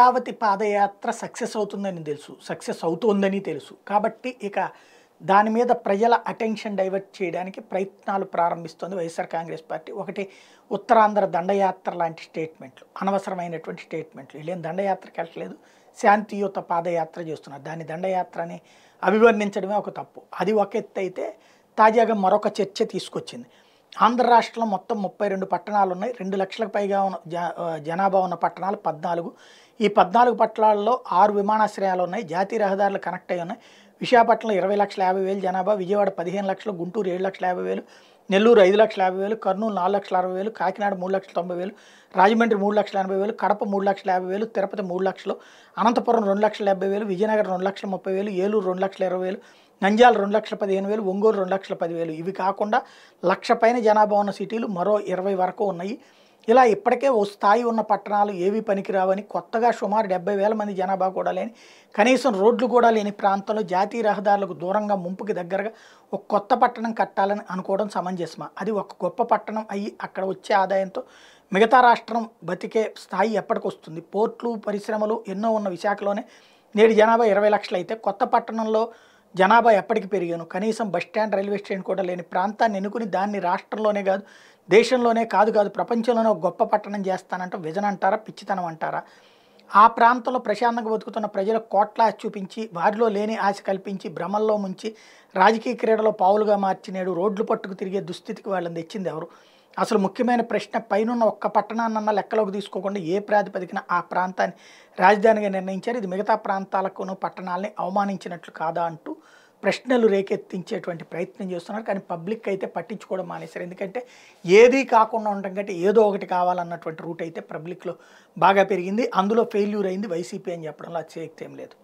అమరావతి పాదయాత్ర success అవుతుందని తెలుసు success అవుతుందని తెలుసు కాబట్టి ఇక దాని మీద ప్రజల అటెన్షన్ డైవర్ట్ చేయడానికి ప్రయత్నాలు ప్రారంభిస్తోంది వైఎస్ఆర్ కాంగ్రెస్ పార్టీ ఒకటి ఉత్తరాంధ్ర దండయాత్ర లాంటి స్టేట్మెంట్లు అనవసరమైనటువంటి స్టేట్మెంట్లు వీళ్ళేం దండయాత్రకి వెళ్ళట్లేదు శాంతియుత పాదయాత్ర చేస్తున్నారు దాని దండయాత్రని అభివర్ణించడమే ఒక తప్పు అది ఒక ఎత్తు అయితే తాజాగా మరొక చర్చ తీసుకొచ్చింది ఆంధ్ర రాష్ట్రంలో మొత్తం ముప్పై రెండు పట్టణాలు ఉన్నాయి రెండు లక్షలకు పైగా ఉన్న జనాభా ఉన్న పట్టణాలు పద్నాలుగు ఈ పద్నాలుగు పట్టణాల్లో ఆరు విమానాశ్రయాలు ఉన్నాయి జాతీయ రహదారులు కనెక్ట్ అయి ఉన్నాయి విశాఖపట్నంలో ఇరవై లక్షల యాభై వేలు జనాభా విజయవాడ పదిహేను లక్షలు గుంటూరు ఏడు లక్షల యాభై వేలు నెల్లూరు ఐదు లక్షల యాభై వేలు కర్నూలు నాలుగు లక్షల అరవై వేలు కాకినాడ మూడు లక్షల తొంభై వేలు రాజమండ్రి మూడు లక్షల ఎనభై వేలు కడప మూడు లక్షల యాభై వేలు తిరుపతి మూడు లక్షలు అనంతపురం రెండు లక్షల డెబ్బై వేలు విజయనగరం రెండు లక్షల ముప్పై వేలు ఏలూరు రెండు లక్షల ఇరవై వేలు నంద్యాల రెండు లక్షల పదిహేను వేలు ఒంగోలు రెండు లక్షల పదివేలు ఇవి కాకుండా లక్ష పైన జనాభా ఉన్న సిటీలు మరో ఇరవై వరకు ఉన్నాయి ఇలా ఇప్పటికే ఓ స్థాయి ఉన్న పట్టణాలు ఏవి పనికిరావని కొత్తగా సుమారు డెబ్బై వేల మంది జనాభా కూడా లేని కనీసం రోడ్లు కూడా లేని ప్రాంతంలో జాతీయ రహదారులకు దూరంగా ముంపుకి దగ్గరగా ఒక కొత్త పట్టణం కట్టాలని అనుకోవడం సమంజసమా అది ఒక గొప్ప పట్టణం అయ్యి అక్కడ వచ్చే ఆదాయంతో మిగతా రాష్ట్రం బతికే స్థాయి ఎప్పటికొస్తుంది పోర్ట్లు పరిశ్రమలు ఎన్నో ఉన్న విశాఖలోనే నేడు జనాభా ఇరవై లక్షలు అయితే కొత్త పట్టణంలో జనాభా ఎప్పటికి పెరిగాను కనీసం బస్ స్టాండ్ రైల్వే స్టేషన్ కూడా లేని ప్రాంతాన్ని ఎన్నుకుని దాన్ని రాష్ట్రంలోనే కాదు దేశంలోనే కాదు కాదు ప్రపంచంలోనే ఒక గొప్ప పట్టణం చేస్తానంటే విజన్ అంటారా పిచ్చితనం అంటారా ఆ ప్రాంతంలో ప్రశాంతంగా బతుకుతున్న ప్రజలకు కోట్ల చూపించి వారిలో లేని ఆశ కల్పించి భ్రమల్లో ముంచి రాజకీయ క్రీడలో పావులుగా మార్చి నేడు రోడ్లు పట్టుకు తిరిగే దుస్థితికి వాళ్ళని తెచ్చింది ఎవరు అసలు ముఖ్యమైన ప్రశ్న పైనున్న ఒక్క పట్టణాన్నన్న లెక్కలోకి తీసుకోకుండా ఏ ప్రాతిపదికన ఆ ప్రాంతాన్ని రాజధానిగా నిర్ణయించారు ఇది మిగతా ప్రాంతాలకును పట్టణాలని అవమానించినట్లు కాదా అంటూ ప్రశ్నలు రేకెత్తించేటువంటి ప్రయత్నం చేస్తున్నారు కానీ పబ్లిక్ అయితే పట్టించుకోవడం మానేశారు ఎందుకంటే ఏది కాకుండా ఉండడం కంటే ఏదో ఒకటి కావాలన్నటువంటి రూట్ అయితే పబ్లిక్లో బాగా పెరిగింది అందులో ఫెయిల్యూర్ అయింది వైసీపీ అని చెప్పడంలో అత్యక్తి ఏం లేదు